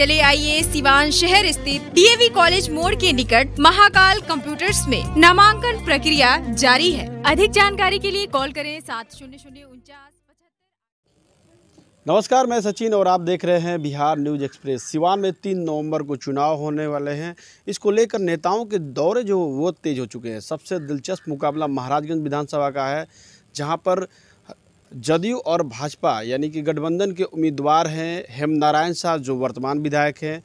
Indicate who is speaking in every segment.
Speaker 1: चले आइए सिवान शहर स्थित डीएवी कॉलेज मोड़ के निकट महाकाल कंप्यूटर्स में नामांकन प्रक्रिया जारी है अधिक जानकारी के लिए कॉल करें सात शून्य शून्य उनचास
Speaker 2: नमस्कार मैं सचिन और आप देख रहे हैं बिहार न्यूज एक्सप्रेस सिवान में तीन नवंबर को चुनाव होने वाले हैं इसको लेकर नेताओं के दौरे जो वो तेज हो चुके हैं सबसे दिलचस्प मुकाबला महाराजगंज विधानसभा का है जहां पर जदयू और भाजपा यानी कि गठबंधन के उम्मीदवार हैं हेम नारायण शाह जो वर्तमान विधायक हैं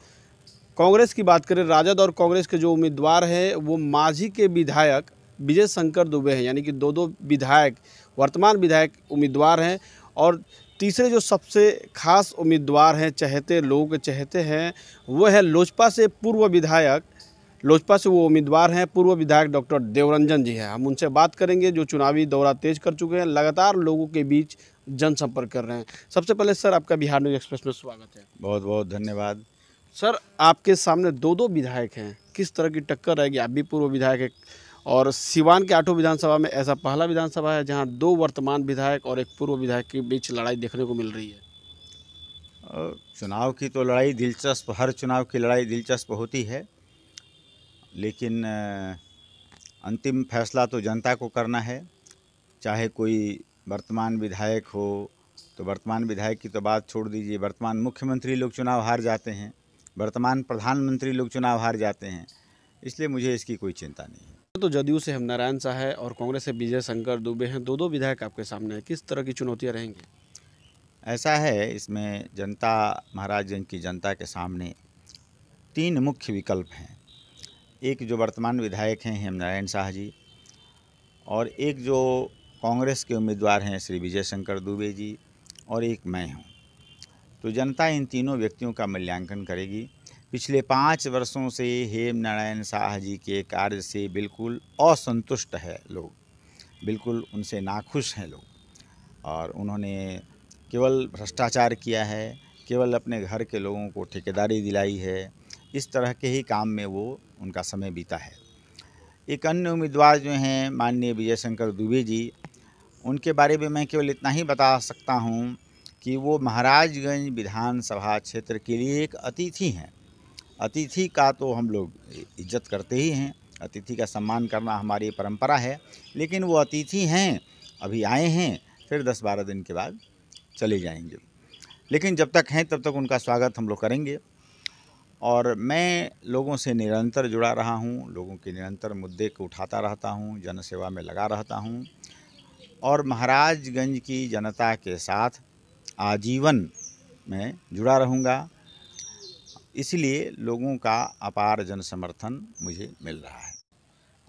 Speaker 2: कांग्रेस की बात करें राजद और कांग्रेस के जो उम्मीदवार हैं वो माझी के विधायक विजय शंकर दुबे हैं यानी कि दो दो विधायक वर्तमान विधायक उम्मीदवार हैं और तीसरे जो सबसे खास उम्मीदवार हैं चहते लोग चहते हैं वो है लोजपा से पूर्व विधायक लोजपा से वो उम्मीदवार हैं पूर्व विधायक डॉक्टर देवरंजन जी हैं हम उनसे बात करेंगे जो चुनावी दौरा तेज कर चुके हैं लगातार लोगों के बीच जनसंपर्क कर रहे हैं सबसे पहले सर आपका बिहार न्यूज एक्सप्रेस में स्वागत
Speaker 1: है बहुत बहुत धन्यवाद
Speaker 2: सर आपके सामने दो दो विधायक हैं किस तरह की टक्कर रहेगी आप भी पूर्व विधायक है और सिवान के आठों विधानसभा में ऐसा पहला विधानसभा है जहाँ दो वर्तमान विधायक और एक
Speaker 1: पूर्व विधायक के बीच लड़ाई देखने को मिल रही है चुनाव की तो लड़ाई दिलचस्प हर चुनाव की लड़ाई दिलचस्प होती है लेकिन अंतिम फैसला तो जनता को करना है चाहे कोई वर्तमान विधायक हो तो वर्तमान विधायक की तो बात छोड़ दीजिए वर्तमान मुख्यमंत्री लोग चुनाव हार जाते हैं वर्तमान प्रधानमंत्री लोग चुनाव हार जाते हैं इसलिए मुझे इसकी कोई चिंता नहीं है
Speaker 2: तो जदयू से हम नारायण शाह है और कांग्रेस से विजय शंकर दुबे हैं दो दो विधायक आपके सामने हैं किस तरह
Speaker 1: की चुनौतियाँ रहेंगी ऐसा है इसमें जनता महाराजगंज की जनता के सामने तीन मुख्य विकल्प हैं एक जो वर्तमान विधायक हैं हेमनारायण शाह जी और एक जो कांग्रेस के उम्मीदवार हैं श्री विजय शंकर दुबे जी और एक मैं हूँ तो जनता इन तीनों व्यक्तियों का मूल्यांकन करेगी पिछले पाँच वर्षों से हेम नारायण शाह जी के कार्य से बिल्कुल असंतुष्ट है लोग बिल्कुल उनसे नाखुश हैं लोग और उन्होंने केवल भ्रष्टाचार किया है केवल अपने घर के लोगों को ठेकेदारी दिलाई है इस तरह के ही काम में वो उनका समय बीता है एक अन्य उम्मीदवार जो हैं माननीय विजय शंकर दुबे जी उनके बारे में मैं केवल इतना ही बता सकता हूँ कि वो महाराजगंज विधानसभा क्षेत्र के लिए एक अतिथि हैं अतिथि का तो हम लोग इज्जत करते ही हैं अतिथि का सम्मान करना हमारी परंपरा है लेकिन वो अतिथि हैं अभी आए हैं फिर दस बारह दिन के बाद चले जाएंगे लेकिन जब तक हैं तब तक उनका स्वागत हम लोग करेंगे और मैं लोगों से निरंतर जुड़ा रहा हूँ लोगों के निरंतर मुद्दे को उठाता रहता हूँ जनसेवा में लगा रहता हूँ और महाराजगंज की जनता के साथ आजीवन मैं जुड़ा रहूँगा इसलिए लोगों का अपार जन समर्थन मुझे मिल रहा है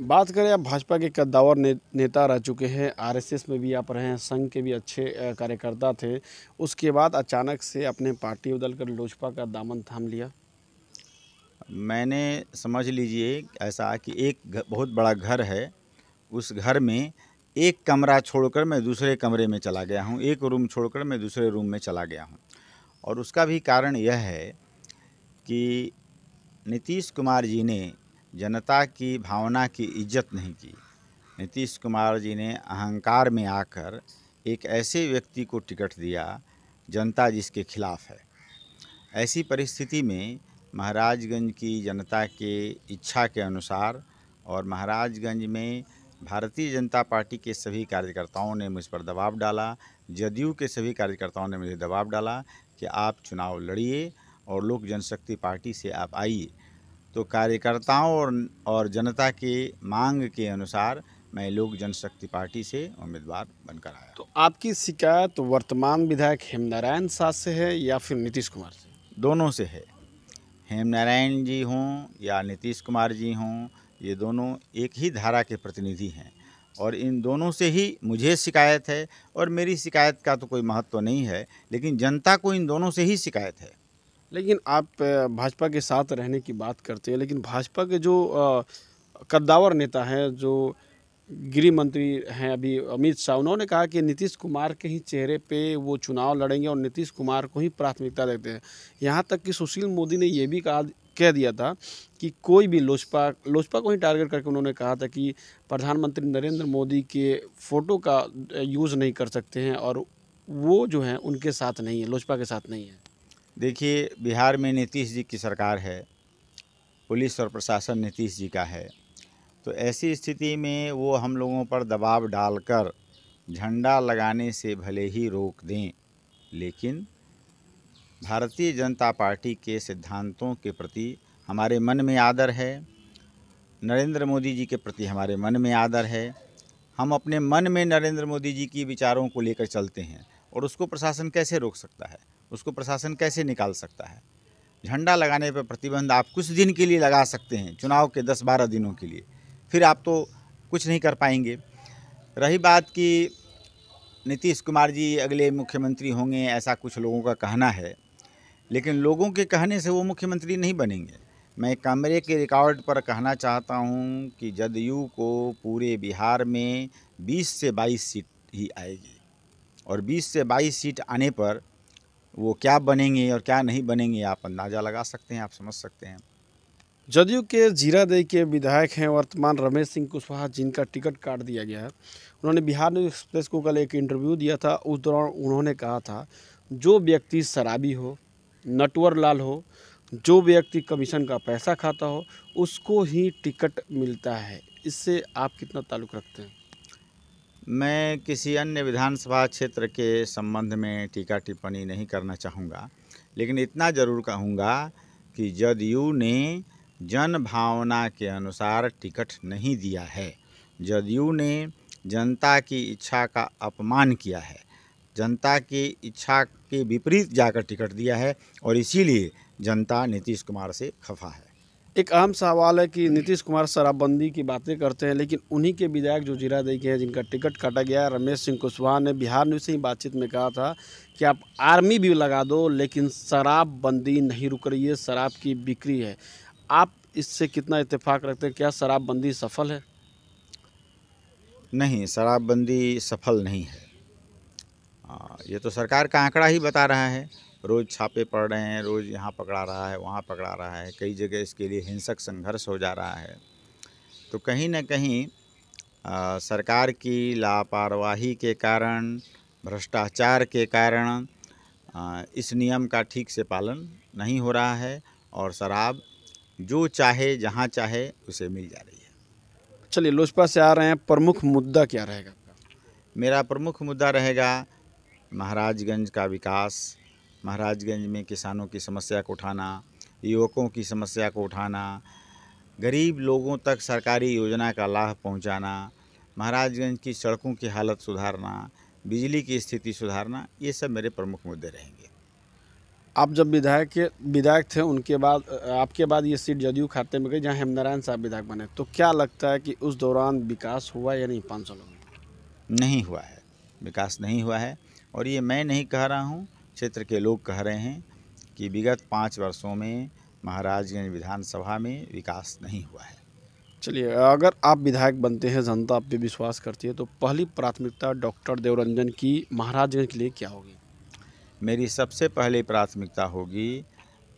Speaker 2: बात करें आप भाजपा के कद्दावर ने, नेता रह चुके हैं आरएसएस में भी आप रहे हैं संघ के भी अच्छे कार्यकर्ता थे उसके बाद अचानक से अपने पार्टी बदलकर लोजपा का दामन
Speaker 1: थाम लिया मैंने समझ लीजिए ऐसा कि एक बहुत बड़ा घर है उस घर में एक कमरा छोड़कर मैं दूसरे कमरे में चला गया हूँ एक रूम छोड़कर मैं दूसरे रूम में चला गया हूँ और उसका भी कारण यह है कि नीतीश कुमार जी ने जनता की भावना की इज्जत नहीं की नीतीश कुमार जी ने अहंकार में आकर एक ऐसे व्यक्ति को टिकट दिया जनता जिसके खिलाफ है ऐसी परिस्थिति में महाराजगंज की जनता के इच्छा के अनुसार और महाराजगंज में भारतीय जनता पार्टी के सभी कार्यकर्ताओं ने मुझ पर दबाव डाला जदयू के सभी कार्यकर्ताओं ने मुझे दबाव डाला कि आप चुनाव लड़िए और लोक जनशक्ति पार्टी से आप आइए तो कार्यकर्ताओं और और जनता के मांग के अनुसार मैं लोक जनशक्ति पार्टी से उम्मीदवार बनकर आया तो आपकी शिकायत वर्तमान विधायक हेमनारायण शाह से है या फिर नीतीश कुमार से दोनों से है हेम नारायण जी हों या नीतीश कुमार जी हों ये दोनों एक ही धारा के प्रतिनिधि हैं और इन दोनों से ही मुझे शिकायत है और मेरी शिकायत का तो कोई महत्व तो नहीं है लेकिन जनता को इन दोनों से ही शिकायत है लेकिन आप
Speaker 2: भाजपा के साथ रहने की बात करते हैं लेकिन भाजपा के जो कद्दावर नेता हैं जो गृह मंत्री हैं अभी अमित शाह उन्होंने कहा कि नीतीश कुमार के ही चेहरे पे वो चुनाव लड़ेंगे और नीतीश कुमार को ही प्राथमिकता देते हैं यहाँ तक कि सुशील मोदी ने ये भी कहा कह दिया था कि कोई भी लोजपा लोजपा को ही टारगेट करके उन्होंने कहा था कि प्रधानमंत्री नरेंद्र मोदी के फ़ोटो का यूज़ नहीं कर सकते हैं और
Speaker 1: वो जो हैं उनके साथ नहीं है लोजपा के साथ नहीं है देखिए बिहार में नीतीश जी की सरकार है पुलिस और प्रशासन नीतीश जी का है तो ऐसी स्थिति में वो हम लोगों पर दबाव डालकर झंडा लगाने से भले ही रोक दें लेकिन भारतीय जनता पार्टी के सिद्धांतों के प्रति हमारे मन में आदर है नरेंद्र मोदी जी के प्रति हमारे मन में आदर है हम अपने मन में नरेंद्र मोदी जी की विचारों को लेकर चलते हैं और उसको प्रशासन कैसे रोक सकता है उसको प्रशासन कैसे निकाल सकता है झंडा लगाने पर प्रतिबंध आप कुछ दिन के लिए लगा सकते हैं चुनाव के दस बारह दिनों के लिए फिर आप तो कुछ नहीं कर पाएंगे रही बात कि नीतीश कुमार जी अगले मुख्यमंत्री होंगे ऐसा कुछ लोगों का कहना है लेकिन लोगों के कहने से वो मुख्यमंत्री नहीं बनेंगे मैं कमरे के रिकॉर्ड पर कहना चाहता हूँ कि जदयू को पूरे बिहार में 20 से 22 सीट ही आएगी और 20 से 22 सीट आने पर वो क्या बनेंगे और क्या नहीं बनेंगे आप अंदाज़ा लगा सकते हैं आप समझ सकते हैं जदयू के जीरादेई के विधायक हैं वर्तमान रमेश
Speaker 2: सिंह कुशवाहा जिनका टिकट काट दिया गया है उन्होंने बिहार न्यूज एक्सप्रेस को कल एक इंटरव्यू दिया था उस दौरान उन्होंने कहा था जो व्यक्ति शराबी हो नटवर लाल हो जो व्यक्ति कमीशन का पैसा खाता हो उसको ही टिकट मिलता है
Speaker 1: इससे आप कितना ताल्लुक रखते हैं मैं किसी अन्य विधानसभा क्षेत्र के संबंध में टीका टिप्पणी नहीं करना चाहूँगा लेकिन इतना ज़रूर कहूँगा कि जदयू ने जन भावना के अनुसार टिकट नहीं दिया है जदयू ने जनता की इच्छा का अपमान किया है जनता की इच्छा के विपरीत जाकर टिकट दिया है और इसीलिए जनता नीतीश कुमार से खफा है
Speaker 2: एक आम सवाल है कि नीतीश कुमार शराबबंदी की बातें करते हैं लेकिन उन्हीं के विधायक जो जीरा देखे के हैं जिनका टिकट काटा गया है रमेश सिंह कुशवाहा ने बिहार न्यूज़ से ही बातचीत में कहा था कि आप आर्मी भी लगा दो लेकिन शराबबंदी नहीं रुक रही है शराब की बिक्री है आप इससे कितना इत्तेफाक रखते हैं क्या शराबबंदी सफल है
Speaker 1: नहीं शराबबंदी सफल नहीं है आ, ये तो सरकार का आंकड़ा ही बता रहा है रोज़ छापे पड़ रहे हैं रोज़ यहाँ पकड़ा रहा है वहाँ पकड़ा रहा है कई जगह इसके लिए हिंसक संघर्ष हो जा रहा है तो कहीं ना कहीं आ, सरकार की लापरवाही के कारण भ्रष्टाचार के कारण आ, इस नियम का ठीक से पालन नहीं हो रहा है और शराब जो चाहे जहाँ चाहे उसे मिल जा रही है चलिए लोजपा से आ रहे हैं
Speaker 2: प्रमुख मुद्दा क्या रहेगा
Speaker 1: मेरा प्रमुख मुद्दा रहेगा महाराजगंज का विकास महाराजगंज में किसानों की समस्या को उठाना युवकों की समस्या को उठाना गरीब लोगों तक सरकारी योजना का लाभ पहुंचाना महाराजगंज की सड़कों की हालत सुधारना बिजली की स्थिति सुधारना ये सब मेरे प्रमुख मुद्दे रहेंगे
Speaker 2: आप जब विधायक के विधायक थे उनके बाद आपके बाद ये सीट जदयू खाते में गई जहाँ हेमनारायण साहब विधायक बने तो क्या लगता है कि उस दौरान विकास हुआ या नहीं पाँच सालों
Speaker 1: में नहीं हुआ है विकास नहीं हुआ है और ये मैं नहीं कह रहा हूँ क्षेत्र के लोग कह रहे हैं कि विगत पाँच वर्षों में महाराजगंज विधानसभा में विकास नहीं हुआ है चलिए अगर आप
Speaker 2: विधायक बनते हैं जनता आप पे विश्वास करती है तो पहली प्राथमिकता डॉक्टर देवरंजन की महाराजगंज
Speaker 1: के लिए क्या होगी मेरी सबसे पहले प्राथमिकता होगी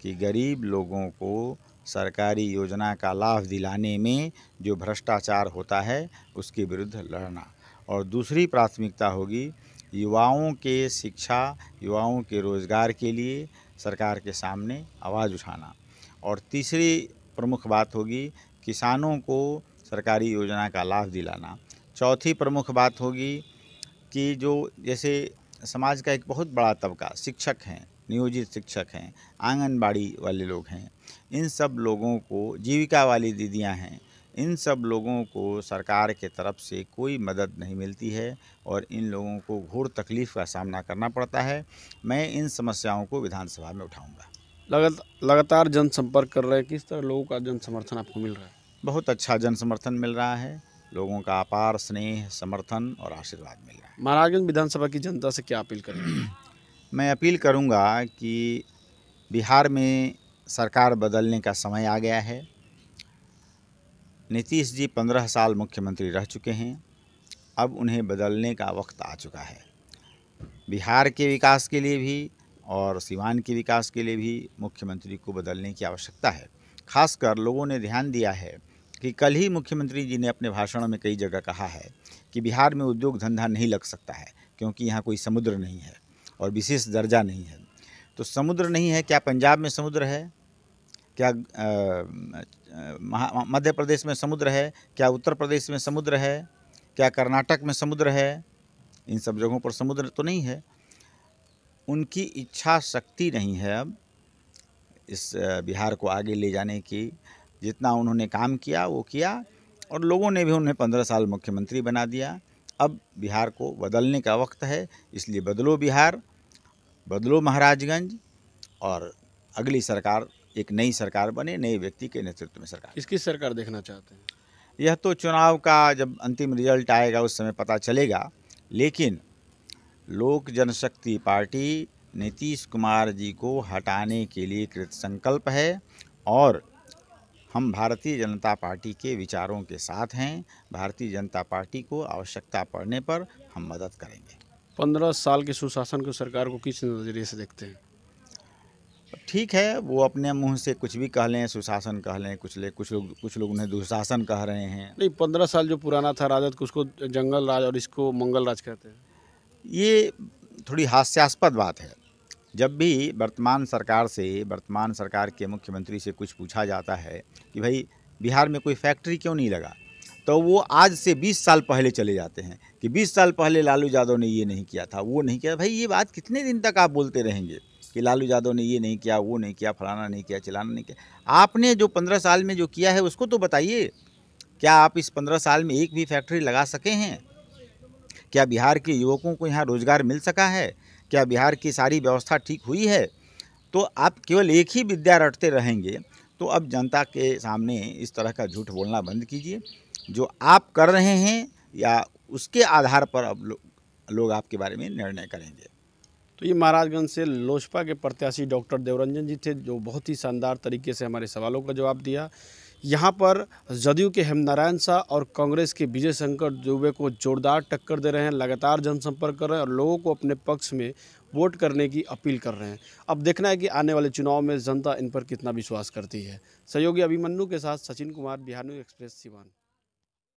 Speaker 1: कि गरीब लोगों को सरकारी योजना का लाभ दिलाने में जो भ्रष्टाचार होता है उसके विरुद्ध लड़ना और दूसरी प्राथमिकता होगी युवाओं के शिक्षा युवाओं के रोज़गार के लिए सरकार के सामने आवाज़ उठाना और तीसरी प्रमुख बात होगी किसानों को सरकारी योजना का लाभ दिलाना चौथी प्रमुख बात होगी कि जो जैसे समाज का एक बहुत बड़ा तबका शिक्षक हैं नियोजित शिक्षक हैं आंगनबाड़ी वाले लोग हैं इन सब लोगों को जीविका वाली दीदियां हैं इन सब लोगों को सरकार के तरफ से कोई मदद नहीं मिलती है और इन लोगों को घोर तकलीफ़ का सामना करना पड़ता है मैं इन समस्याओं को विधानसभा में उठाऊँगा लगत लगातार जनसंपर्क कर रहे हैं किस तरह लोगों का जन समर्थन आपको मिल रहा है बहुत अच्छा जन समर्थन मिल रहा है लोगों का अपार स्नेह समर्थन और आशीर्वाद मिल
Speaker 2: रहा है महाराजगंज विधानसभा की जनता से क्या अपील करेंगे
Speaker 1: मैं अपील करूंगा कि बिहार में सरकार बदलने का समय आ गया है नीतीश जी पंद्रह साल मुख्यमंत्री रह चुके हैं अब उन्हें बदलने का वक्त आ चुका है बिहार के विकास के लिए भी और सिवान के विकास के लिए भी मुख्यमंत्री को बदलने की आवश्यकता है खासकर लोगों ने ध्यान दिया है कि कल ही मुख्यमंत्री जी ने अपने भाषणों में कई जगह कहा है कि बिहार में उद्योग धंधा नहीं लग सकता है क्योंकि यहाँ कोई समुद्र नहीं है और विशेष दर्जा नहीं है तो समुद्र नहीं है क्या पंजाब में समुद्र है क्या मध्य प्रदेश में समुद्र है क्या उत्तर प्रदेश में समुद्र है क्या कर्नाटक में समुद्र है इन सब जगहों पर समुद्र तो नहीं है उनकी इच्छा शक्ति नहीं है अब इस बिहार को आगे ले जाने की जितना उन्होंने काम किया वो किया और लोगों ने भी उन्हें पंद्रह साल मुख्यमंत्री बना दिया अब बिहार को बदलने का वक्त है इसलिए बदलो बिहार बदलो महाराजगंज और अगली सरकार एक नई सरकार बने नए व्यक्ति के नेतृत्व में सरकार
Speaker 2: इसकी सरकार देखना चाहते हैं
Speaker 1: यह तो चुनाव का जब अंतिम रिजल्ट आएगा उस समय पता चलेगा लेकिन लोक जनशक्ति पार्टी नीतीश कुमार जी को हटाने के लिए कृत संकल्प है और हम भारतीय जनता पार्टी के विचारों के साथ हैं भारतीय जनता पार्टी को आवश्यकता पड़ने पर हम मदद करेंगे पंद्रह साल के सुशासन को सरकार को किस नज़रिए से देखते हैं ठीक है वो अपने मुंह से कुछ भी कह लें सुशासन कह लें कुछ ले कुछ लोग कुछ लोग उन्हें दुशासन कह रहे हैं
Speaker 2: नहीं पंद्रह साल जो पुराना था राजद को उसको जंगल राज और इसको मंगल राज कहते हैं
Speaker 1: ये थोड़ी हास्यास्पद बात है जब भी वर्तमान सरकार से वर्तमान सरकार के मुख्यमंत्री से कुछ पूछा जाता है कि भाई बिहार में कोई फैक्ट्री क्यों नहीं लगा तो वो आज से 20 साल पहले चले जाते हैं कि 20 साल पहले लालू यादव ने ये नहीं किया था वो नहीं किया भाई ये बात कितने दिन तक आप बोलते रहेंगे कि लालू यादव ने ये नहीं किया वो नहीं किया फलाना नहीं किया चलाना नहीं किया आपने जो पंद्रह साल में जो किया है उसको तो बताइए क्या आप इस पंद्रह साल में एक भी फैक्ट्री लगा सके हैं क्या बिहार के युवकों को यहाँ रोज़गार मिल सका है क्या बिहार की सारी व्यवस्था ठीक हुई है तो आप केवल एक ही विद्या रटते रहेंगे तो अब जनता के सामने इस तरह का झूठ बोलना बंद कीजिए जो आप कर रहे हैं या उसके आधार पर अब लो, लोग आपके बारे में निर्णय करेंगे
Speaker 2: तो ये महाराजगंज से लोजपा के प्रत्याशी डॉक्टर देवरंजन जी थे जो बहुत ही शानदार तरीके से हमारे सवालों का जवाब दिया यहाँ पर जदयू के हेमनारायण शाह और कांग्रेस के विजय शंकर दुबे को जोरदार टक्कर दे रहे हैं लगातार जनसंपर्क कर रहे हैं और लोगों को अपने पक्ष में वोट करने की अपील कर रहे हैं अब देखना है कि आने वाले चुनाव में जनता इन पर कितना विश्वास करती है सहयोगी अभिमन्यु के साथ सचिन कुमार बिहार न्यूज एक्सप्रेस सिवान